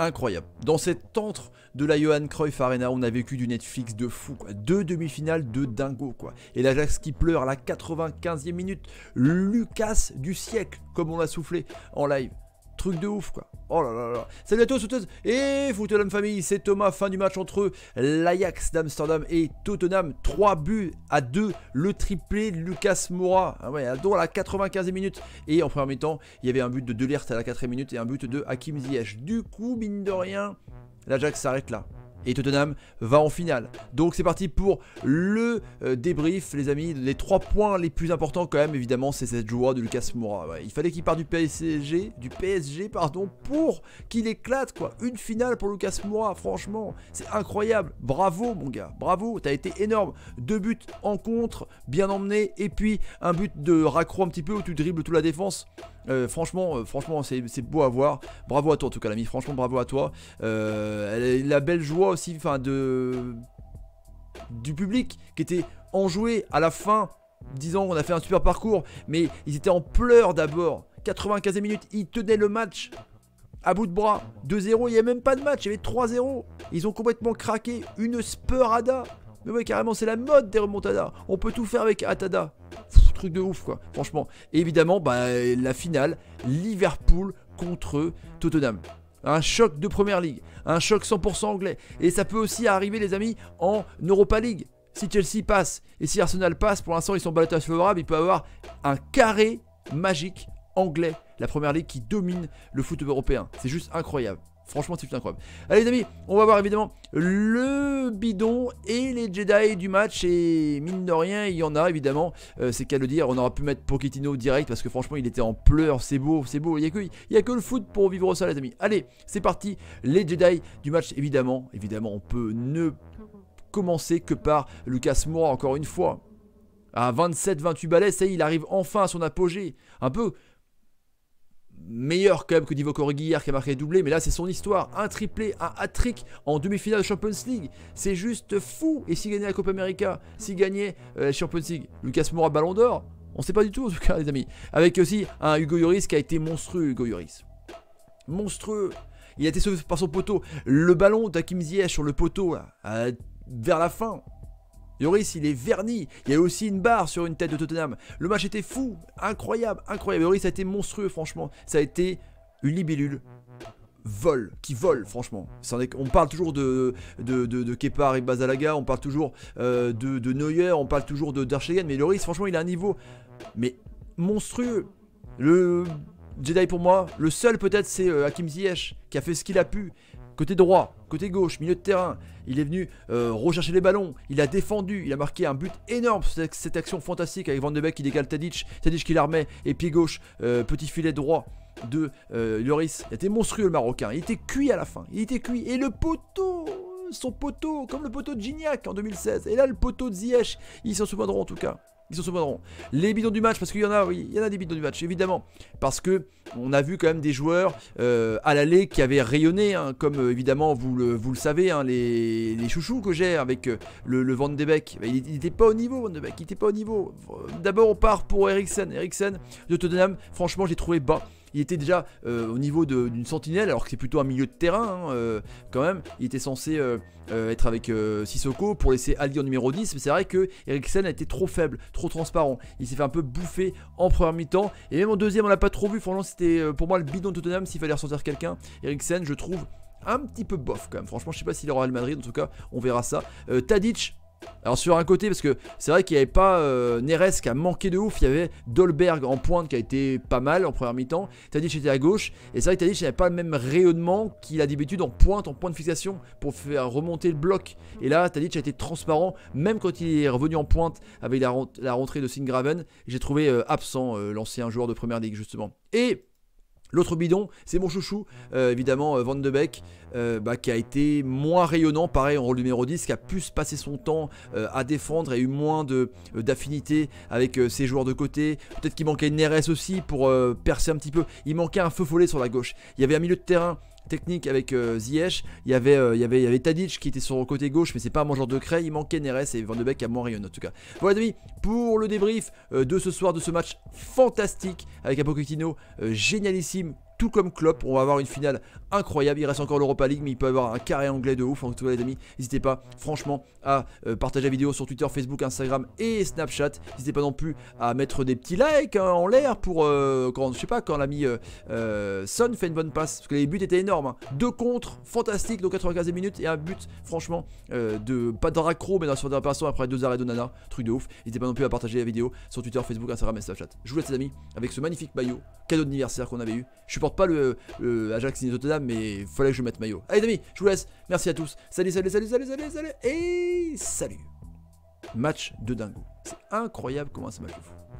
Incroyable. Dans cette antre de la Johan Cruyff Arena, on a vécu du Netflix de fou. Deux demi-finales de dingo. Quoi. Et l'Ajax qui pleure à la 95e minute. Lucas du siècle, comme on l'a soufflé en live. Truc de ouf, quoi. Oh là là là. Salut à tous, et foot famille, c'est Thomas. Fin du match entre l'Ajax d'Amsterdam et Tottenham. 3 buts à 2. Le triplé Lucas Moura. Ah ouais, à la 95e minute. Et en premier temps, il y avait un but de Delert à la 4e minute et un but de Hakim Ziyech. Du coup, mine de rien, l'Ajax s'arrête là et Tottenham va en finale. Donc c'est parti pour le euh, débrief les amis, les trois points les plus importants quand même évidemment c'est cette joie de Lucas Moura. Il fallait qu'il parte du PSG, du PSG pardon, pour qu'il éclate quoi. Une finale pour Lucas Moura, franchement, c'est incroyable. Bravo mon gars, bravo, t'as été énorme. Deux buts en contre, bien emmené et puis un but de raccro un petit peu où tu dribbles toute la défense. Euh, franchement, euh, franchement c'est beau à voir. Bravo à toi en tout cas l'ami, franchement bravo à toi. Euh, la belle joie aussi enfin de du public qui était enjoué à la fin disant qu'on a fait un super parcours mais ils étaient en pleurs d'abord. 95 minutes, ils tenaient le match à bout de bras. 2-0, il n'y avait même pas de match, il y avait 3-0. Ils ont complètement craqué une spurada. Mais oui, carrément, c'est la mode des remontadas. On peut tout faire avec Atada truc de ouf, quoi, franchement. Et évidemment, bah, la finale, Liverpool contre Tottenham. Un choc de première ligue, un choc 100% anglais. Et ça peut aussi arriver, les amis, en Europa League. Si Chelsea passe et si Arsenal passe, pour l'instant ils sont balotés favorable, il peut avoir un carré magique anglais, la première ligue qui domine le foot européen. C'est juste incroyable. Franchement, c'est incroyable. Allez, les amis, on va voir évidemment le bidon et les Jedi du match. Et mine de rien, il y en a évidemment. Euh, c'est qu'à le dire, on aura pu mettre Pochettino direct parce que franchement, il était en pleurs. C'est beau, c'est beau. Il n'y a, que, a que le foot pour vivre ça, les amis. Allez, c'est parti. Les Jedi du match, évidemment. Évidemment, on peut ne commencer que par Lucas Moura, encore une fois. À 27-28 balais, ça y est, il arrive enfin à son apogée. Un peu meilleur club que Divock hier qui a marqué doublé, mais là c'est son histoire. Un triplé, un hat en demi-finale de Champions League. C'est juste fou. Et s'il gagnait la Copa América, s'il gagnait euh, la Champions League, Lucas Moura Ballon d'Or, on sait pas du tout en tout cas les amis. Avec aussi un Hugo Yoris qui a été monstrueux, Hugo Lloris. Monstrueux. Il a été sauvé par son poteau. Le ballon d'Akim Ziyech sur le poteau euh, vers la fin. Yoris, il est verni. Il y a aussi une barre sur une tête de Tottenham. Le match était fou, incroyable, incroyable. Yoris, a été monstrueux, franchement. Ça a été une libellule vol, qui vole, franchement. On parle toujours de, de, de, Kepa et Bazalaga, on parle toujours euh, de, de, Neuer, on parle toujours de Dershagen, mais Loris, franchement, il a un niveau mais monstrueux. Le Jedi pour moi, le seul peut-être, c'est euh, Hakim Ziyech, qui a fait ce qu'il a pu côté droit, côté gauche, milieu de terrain. Il est venu euh, rechercher les ballons, il a défendu, il a marqué un but énorme, cette, cette action fantastique avec Van de Beek qui décale Tadic, Tadic qui l'armait, et pied gauche, euh, petit filet droit de euh, Lloris. Il était monstrueux le Marocain, il était cuit à la fin, il était cuit, et le poteau son poteau, comme le poteau de Gignac en 2016. Et là, le poteau de Ziyech, ils s'en souviendront en tout cas ils se souviendront Les bidons du match, parce qu'il y en a, oui, il y en a des bidons du match, évidemment. Parce que on a vu quand même des joueurs euh, à l'aller qui avaient rayonné, hein, comme euh, évidemment vous le, savez, hein, les, les, chouchous que j'ai avec euh, le, le, Van de Beek. Bah, il n'était pas au niveau, Van il n'était pas au niveau. D'abord, on part pour Eriksen. Eriksen de Tottenham, franchement, j'ai trouvé bas. Il était déjà euh, au niveau d'une sentinelle, alors que c'est plutôt un milieu de terrain, hein, euh, quand même. Il était censé euh, être avec Sissoko pour laisser Ali en numéro 10, mais c'est vrai que Eriksen a été trop faible, trop transparent. Il s'est fait un peu bouffer en première mi-temps, et même en deuxième, on l'a pas trop vu. Franchement, c'était pour moi le bidon de Tottenham s'il fallait ressortir quelqu'un. Eriksen, je trouve. Un petit peu bof quand même. Franchement, je sais pas s'il aura le Madrid. En tout cas, on verra ça. Tadic, alors sur un côté, parce que c'est vrai qu'il n'y avait pas euh, Neres qui a manqué de ouf, il y avait Dolberg en pointe qui a été pas mal en première mi-temps, Tadic était à gauche, et c'est vrai que Tadic n'avait pas le même rayonnement qu'il a d'habitude en pointe, en point de fixation, pour faire remonter le bloc. Et là, Tadic a été transparent, même quand il est revenu en pointe avec la, rentrée de Singraven, j'ai trouvé euh, absent euh, l'ancien joueur de première ligue justement. Et L'autre bidon, c'est mon chouchou, euh, évidemment, euh, Van de Beek, euh, bah, qui a été moins rayonnant, pareil en rôle numéro 10, qui a pu se passer son temps à défendre et eu moins d'affinité avec ses joueurs de côté. Peut-être qu'il manquait une RS aussi pour percer un petit peu. Il manquait un feu follet sur la gauche. Il y avait un milieu de terrain technique avec euh, Ziyech. Il y avait, euh, il y avait, y avait Tadic qui était sur le côté gauche, mais c'est pas mon genre de craie Il manquait Neres et Van de Beek à moins rien en tout cas. Voilà, amis, pour le débrief euh, de ce soir, de ce match fantastique avec un génialissime tout comme Klopp. Mm. On va avoir une finale incroyable. Il reste encore l'Europa League, mais il peut avoir un carré anglais de ouf. En tout cas, les amis, n'hésitez pas, franchement, à euh, partager la vidéo sur Twitter, Facebook, Instagram et Snapchat. N'hésitez pas non plus à mettre des petits likes hein, en l'air pour euh, quand, je sais pas, quand l'ami euh, Son fait une bonne passe, parce que les buts étaient énormes. Hein. Deux contre, fantastique, donc 95 minutes et un but, franchement, de pas de raccro, mais dans sur personne après deux arrêts de nana, truc de ouf. N'hésitez pas non plus à partager la vidéo sur Twitter, Facebook, Instagram et Snapchat. Je vous laisse les amis avec ce magnifique maillot, cadeau d'anniversaire qu'on avait eu. Je suis pas le, Ajax ni Tottenham, mais fallait que je mette maillot. Allez, les amis, je vous laisse. Merci à tous. Salut, salut, salut, salut, salut, salut, et salut. Match de dingo. C'est incroyable comment ça m'a fait fou.